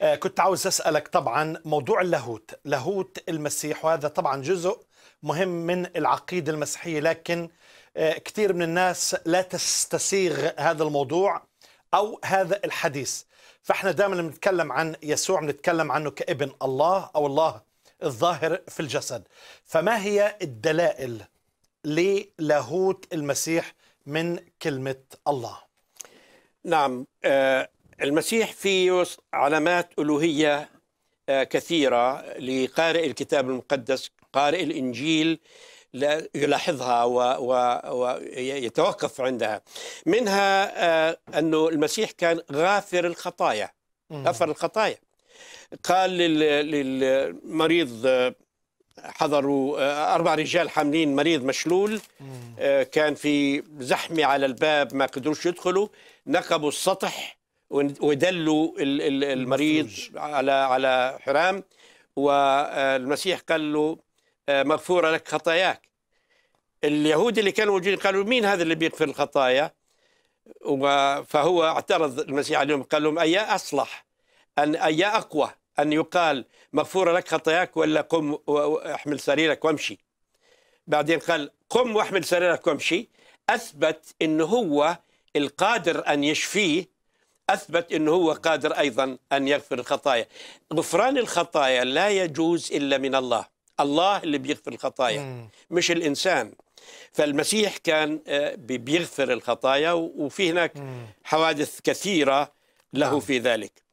آه، كنت عاوز اسالك طبعا موضوع اللاهوت لاهوت المسيح وهذا طبعا جزء مهم من العقيده المسيحيه لكن آه، كثير من الناس لا تستسيغ هذا الموضوع او هذا الحديث فاحنا دائما بنتكلم عن يسوع بنتكلم عنه كابن الله او الله الظاهر في الجسد فما هي الدلائل للاهوت المسيح من كلمه الله نعم آه، المسيح فيه علامات ألوهية آه، كثيرة لقارئ الكتاب المقدس قارئ الإنجيل يلاحظها ويتوقف عندها منها آه، أنه المسيح كان غافر الخطايا غفر الخطايا قال للمريض آه، حضروا أربع رجال حاملين مريض مشلول كان في زحمة على الباب ما قدروش يدخلوا نقبوا السطح ودلوا المريض على على حرام والمسيح قال له آه، مغفوره لك خطاياك اليهود اللي كانوا موجودين قالوا مين هذا اللي بيغفر الخطايا فهو اعترض المسيح عليهم قال لهم أيا أصلح أن أيا أقوى أن يقال مغفورة لك خطاياك ولا قم واحمل سريرك وامشي بعدين قال قم واحمل سريرك وامشي أثبت انه هو القادر أن يشفيه أثبت أنه هو قادر أيضا أن يغفر الخطايا غفران الخطايا لا يجوز إلا من الله الله اللي بيغفر الخطايا مش الإنسان فالمسيح كان آه، بيغفر الخطايا وفي هناك حوادث كثيرة له نعم. في ذلك